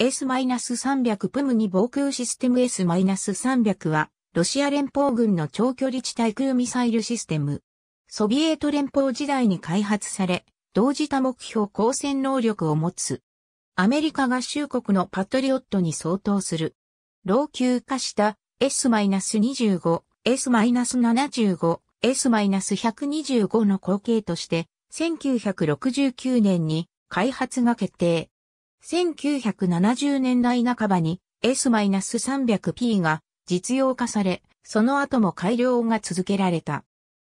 S-300 プムニ防空システム S-300 は、ロシア連邦軍の長距離地対空ミサイルシステム。ソビエト連邦時代に開発され、同時多目標抗戦能力を持つ。アメリカ合衆国のパトリオットに相当する。老朽化した S-25、S-75、S-125 の後継として、1969年に開発が決定。1970年代半ばに S-300P が実用化され、その後も改良が続けられた。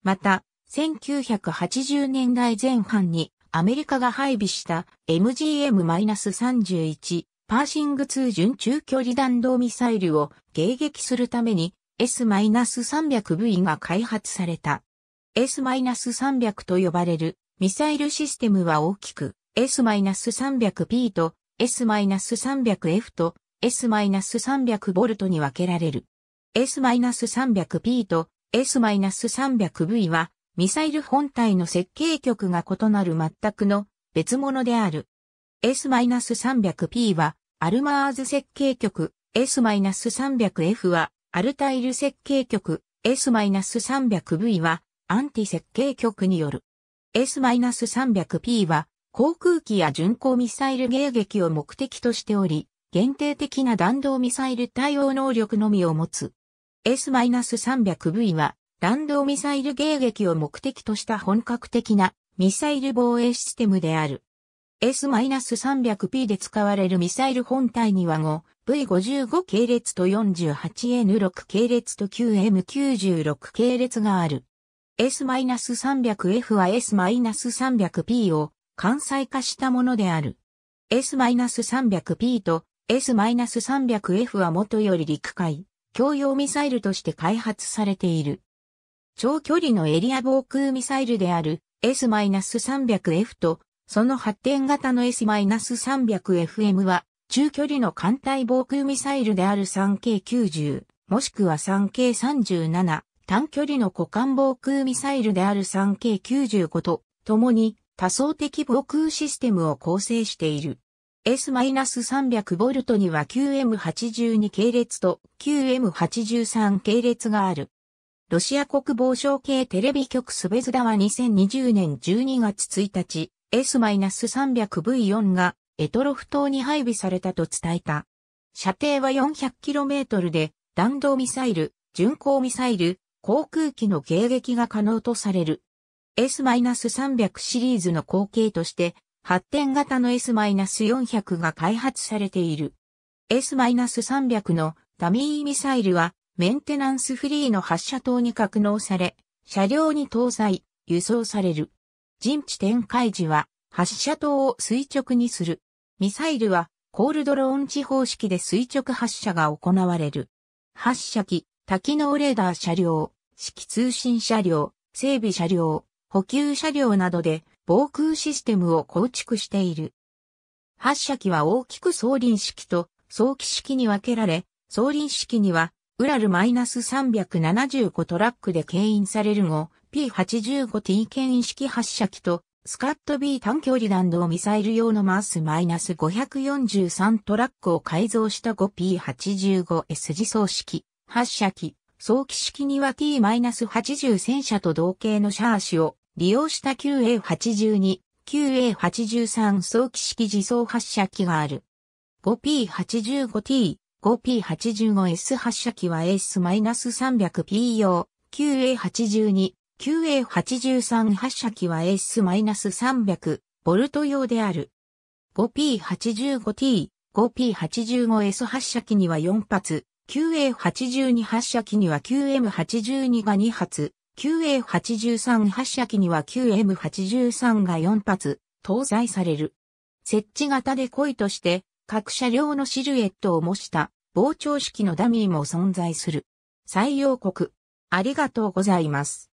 また、1980年代前半にアメリカが配備した MGM-31 パーシング2準中距離弾道ミサイルを迎撃するために S-300V が開発された。S-300 と呼ばれるミサイルシステムは大きく S-300P と S-300F と S-300V に分けられる。S-300P と S-300V はミサイル本体の設計局が異なる全くの別物である。S-300P はアルマーズ設計局、S-300F はアルタイル設計局、S-300V はアンティ設計局による。S-300P は航空機や巡航ミサイル迎撃を目的としており、限定的な弾道ミサイル対応能力のみを持つ。S-300V は弾道ミサイル迎撃を目的とした本格的なミサイル防衛システムである。S-300P で使われるミサイル本体には5、V55 系列と 48N6 系列と 9M96 系列がある。S-300F は S-300P を関西化したものである。S-300P と S-300F は元より陸海、共用ミサイルとして開発されている。長距離のエリア防空ミサイルである S-300F とその発展型の S-300FM は中距離の艦隊防空ミサイルである 3K90 もしくは 3K37 短距離の股間防空ミサイルである 3K95 と共に多層的防空システムを構成している。S-300V には QM82 系列と QM83 系列がある。ロシア国防省系テレビ局スベズダは2020年12月1日、S-300V4 がエトロフ島に配備されたと伝えた。射程は 400km で弾道ミサイル、巡航ミサイル、航空機の迎撃が可能とされる。S-300 シリーズの後継として、発展型の S-400 が開発されている。S-300 のダミーミサイルは、メンテナンスフリーの発射塔に格納され、車両に搭載、輸送される。陣地展開時は、発射塔を垂直にする。ミサイルは、コールドローン地方式で垂直発射が行われる。発射機、多機能レーダー車両、式通信車両、整備車両、補給車両などで防空システムを構築している。発射機は大きく送輪式と早期式に分けられ、送輪式には、ウラル -375 トラックで牽引される後、P85T 牽引式発射機と、スカット B 短距離弾道ミサイル用のマース -543 トラックを改造した 5P85S 自走式、発射機、早期式には T-80 戦車と同型のシャーシを利用した QA82、QA83 早期式自走発射機がある。5P85T、5P85S 発射機は AS-300P 用、QA82、QA83 発射機は AS-300、ボルト用である。5P85T、5P85S 発射機には4発、QA82 発射機には QM82 が2発、QA83 発射機には QM83 が4発搭載される。設置型で故意として、各車両のシルエットを模した膨張式のダミーも存在する。採用国。ありがとうございます。